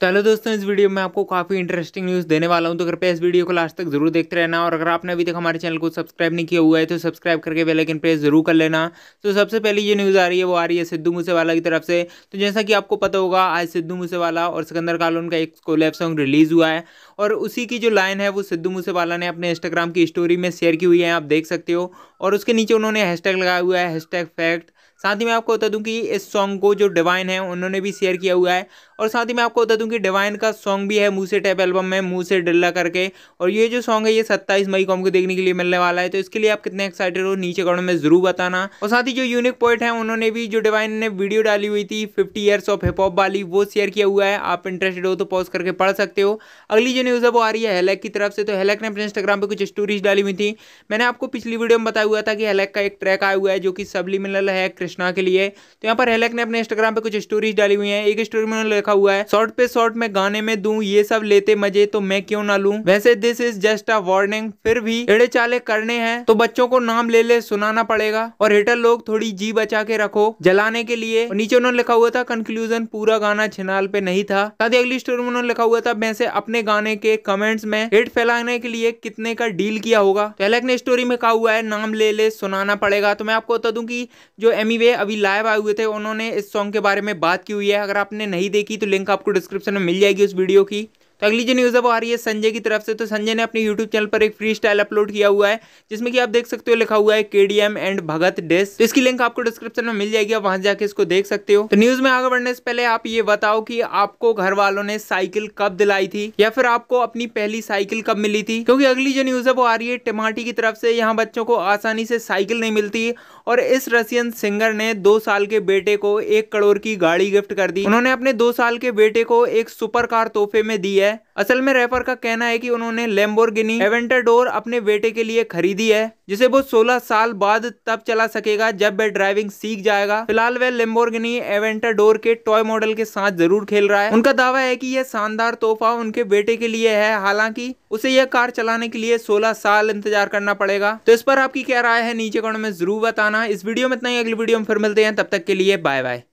तो हेलो दोस्तों इस वीडियो में आपको काफ़ी इंटरेस्टिंग न्यूज़ देने वाला हूं तो कृपया इस वीडियो को लास्ट तक जरूर देखते रहना और अगर आपने अभी तक हमारे चैनल को सब्सक्राइब नहीं किया हुआ है तो सब्सक्राइब करके बेल आइकन प्रेस जरूर कर लेना तो सबसे पहले ये न्यूज़ आ रही है वो आ रही है सिद्धू मूसेवाला की तरफ से तो जैसा कि आपको पता होगा आज सिद्धू मूसेवाला और सिकंदर कालून का एक कोलैब सॉन्ग रिलीज़ हुआ है और उसी की जो लाइन है वो सिद्धू मूसेवाला ने अपने इंस्टाग्राम की स्टोरी में शेयर की हुई है आप देख सकते हो और उसके नीचे उन्होंने हैशटैग लगाया हुआ है हैशटैग फैक्ट साथ ही मैं आपको बता दूं कि इस सॉन्ग को जो डिवाइन है उन्होंने भी शेयर किया हुआ है और साथ ही मैं आपको बता दूं कि डिवाइन का सॉन्ग भी है मुँह से टैप एल्बम में मुँह से डिल्ला करके और ये जो सॉन्ग है ये सत्ताईस मई को हमको देखने के लिए मिलने वाला है तो इसके लिए आप कितने एक्साइटेड हो नीचे कमेंट में जरूर बताना और साथ ही जो यूनिक पॉइंट है उन्होंने भी जो डिवाइन ने वीडियो डाली हुई थी fifty years of hip hop वाली वो शेयर किया हुआ है आप इंटरेस्टेड हो तो पॉज करके पढ़ सकते हो अगली जो न्यूज़ है वो आ रही है हेलैक की तरफ से तो हेलैक ने अपने इंस्टाग्राम पर कुछ स्टोरीज डाली हुई थी मैंने आपको पिछली वीडियो में बताया हुआ था कि हेलैक का एक ट्रैक आया हुआ है जो कि सबली है कृष्णा के लिए तो यहाँ पर हेलक ने अपने इंस्टाग्राम पे कुछ स्टोरीज डाली हुई है एक स्टोरी में उन्होंने लिखा हुआ है शॉर्ट पे शॉर्ट में गाने में दू ये सब लेते मजे तो मैं क्यों ना लू वैसे this is just a warning फिर भी एड़े चाले करने हैं तो बच्चों को नाम ले ले सुनाना पड़ेगा और हिटर लोग थोड़ी जी बचा के रखो जलाने के लिए नीचे उन्होंने लिखा हुआ था कंक्लूजन पूरा गाना छिनाल पे नहीं था साथ ही अगली स्टोरी में उन्होंने लिखा हुआ था वैसे अपने गाने के कमेंट्स में हिट फैलाने के लिए कितने का डील किया होगा तो एलेक ने स्टोरी में कहा हुआ है नाम ले ले सुनाना पड़ेगा तो मैं आपको बता दूं कि जो एमी वे अभी लाइव आए हुए थे उन्होंने इस सॉन्ग के बारे में बात की हुई है अगर आपने नहीं देखी तो लिंक आपको डिस्क्रिप्शन में मिल जाएगी उस वीडियो की तो अगली जो न्यूज़ है वो आ रही है संजय की तरफ से तो संजय ने अपने यूट्यूब चैनल पर एक फ्री स्टाइल अपलोड किया हुआ है जिसमें कि आप देख सकते हो लिखा हुआ है के एंड भगत डेस्क तो इसकी लिंक आपको डिस्क्रिप्शन में मिल जाएगी आप वहां जाके इसको देख सकते हो तो न्यूज में आगे बढ़ने से पहले आप ये बताओ कि आपको घर वालों ने साइकिल कब दिलाई थी या फिर आपको अपनी पहली साइकिल कब मिली थी क्योंकि अगली जो न्यूज है वो आ रही है टिमाटी की तरफ से यहाँ बच्चों को आसानी से साइकिल नहीं मिलती और इस रशियन सिंगर ने दो साल के बेटे को एक करोड़ की गाड़ी गिफ्ट कर दी उन्होंने अपने दो साल के बेटे को एक सुपर कार तोहफे में दी है है असल में रैपर का कहना है कि उन्होंने लेम्बोर्गिनी एवेंटाडोर अपने बेटे के लिए खरीदी है जिसे वो 16 साल बाद तब चला सकेगा जब वह ड्राइविंग सीख जाएगा फिलहाल वह लेम्बोर्गिनी एवेंटाडोर के टॉय मॉडल के साथ जरूर खेल रहा है उनका दावा है की यह शानदार तोहफा उनके बेटे के लिए है हालांकि उसे यह कार चलाने के लिए सोलह साल इंतजार करना पड़ेगा तो इस पर आपकी क्या राय है नीचे कमेंट में जरूर बताना इस वीडियो में इतना ही अगली वीडियो में फिर मिलते हैं तब तक के लिए बाय बाय